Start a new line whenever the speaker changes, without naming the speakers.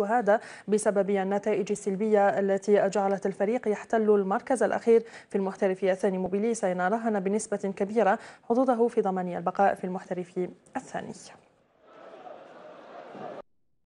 هذا بسبب النتائج السلبية التي أجعلت الفريق يحتل المركز الأخير في المحترفية الثاني موبيلي سينا رهن بنسبة كبيرة حظوظه في ضمان البقاء في المحترفي الثاني